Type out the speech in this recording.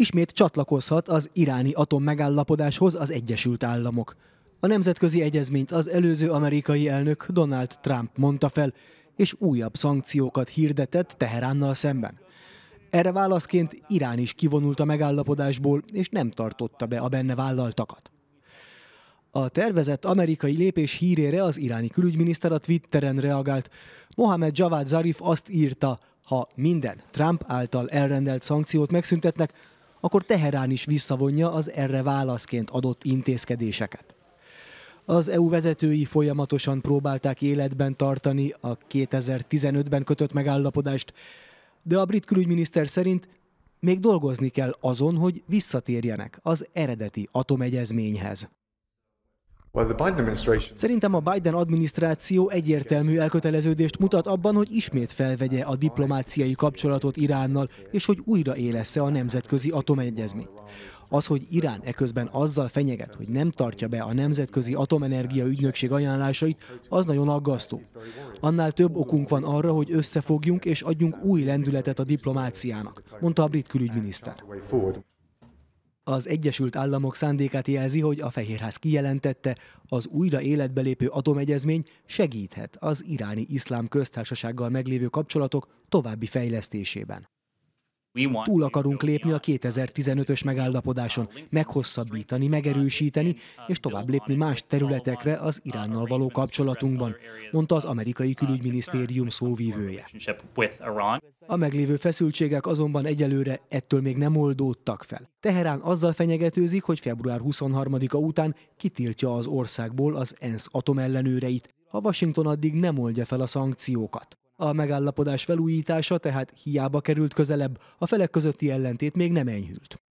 ismét csatlakozhat az iráni atommegállapodáshoz az Egyesült Államok. A nemzetközi egyezményt az előző amerikai elnök Donald Trump mondta fel, és újabb szankciókat hirdetett Teheránnal szemben. Erre válaszként Irán is kivonult a megállapodásból, és nem tartotta be a benne vállaltakat. A tervezett amerikai lépés hírére az iráni külügyminiszter a Twitteren reagált. Mohamed Javad Zarif azt írta, ha minden Trump által elrendelt szankciót megszüntetnek, akkor Teherán is visszavonja az erre válaszként adott intézkedéseket. Az EU vezetői folyamatosan próbálták életben tartani a 2015-ben kötött megállapodást, de a brit külügyminiszter szerint még dolgozni kell azon, hogy visszatérjenek az eredeti atomegyezményhez. Szerintem a Biden adminisztráció egyértelmű elköteleződést mutat abban, hogy ismét felvegye a diplomáciai kapcsolatot Iránnal, és hogy újra élesse a nemzetközi atomegyezményt. Az, hogy Irán eközben azzal fenyeget, hogy nem tartja be a Nemzetközi Atomenergia Ügynökség ajánlásait, az nagyon aggasztó. Annál több okunk van arra, hogy összefogjunk és adjunk új lendületet a diplomáciának, mondta a brit külügyminiszter. Az Egyesült Államok szándékát jelzi, hogy a Fehérház kijelentette, az újra életbe lépő atomegyezmény segíthet az iráni iszlám köztársasággal meglévő kapcsolatok további fejlesztésében. Túl akarunk lépni a 2015-ös megállapodáson, meghosszabbítani, uh, megerősíteni, uh, és tovább lépni más területekre az uh, Iránnal való kapcsolatunkban, mondta az amerikai külügyminisztérium szóvívője. A meglévő feszültségek azonban egyelőre ettől még nem oldódtak fel. Teherán azzal fenyegetőzik, hogy február 23-a után kitiltja az országból az ENSZ atomellenőreit, ha Washington addig nem oldja fel a szankciókat. A megállapodás felújítása tehát hiába került közelebb, a felek közötti ellentét még nem enyhült.